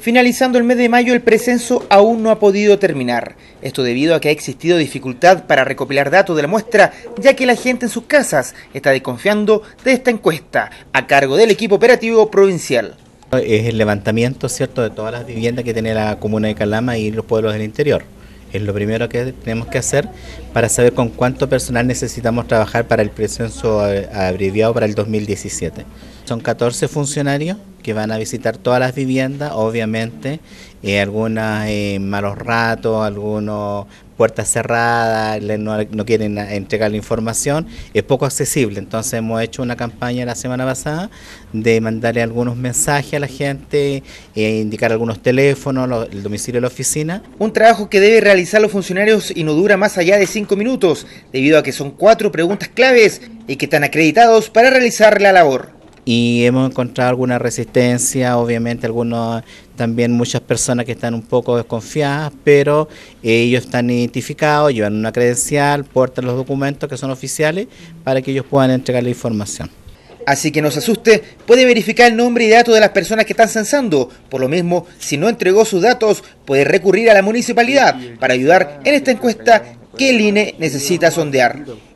Finalizando el mes de mayo, el presenso aún no ha podido terminar. Esto debido a que ha existido dificultad para recopilar datos de la muestra, ya que la gente en sus casas está desconfiando de esta encuesta a cargo del equipo operativo provincial. Es el levantamiento, ¿cierto?, de todas las viviendas que tiene la comuna de Calama y los pueblos del interior. Es lo primero que tenemos que hacer para saber con cuánto personal necesitamos trabajar para el presenso eh, abreviado para el 2017. Son 14 funcionarios que van a visitar todas las viviendas, obviamente, eh, algunas eh, malos ratos, algunos puertas cerradas, no, quieren eh, entregar la información, es poco accesible. Entonces hemos hecho una campaña la semana pasada de mandarle algunos mensajes a la gente, indicar algunos teléfonos, el domicilio de la oficina. Un trabajo que debe realizar los funcionarios y no dura más allá de cinco minutos, debido a que son cuatro preguntas claves y que están acreditados para realizar la labor y hemos encontrado alguna resistencia, obviamente algunos también muchas personas que están un poco desconfiadas, pero ellos están identificados, llevan una credencial, portan los documentos que son oficiales para que ellos puedan entregar la información. Así que no se asuste, puede verificar el nombre y datos de las personas que están censando. Por lo mismo, si no entregó sus datos, puede recurrir a la municipalidad para ayudar en esta encuesta que el INE necesita sondear.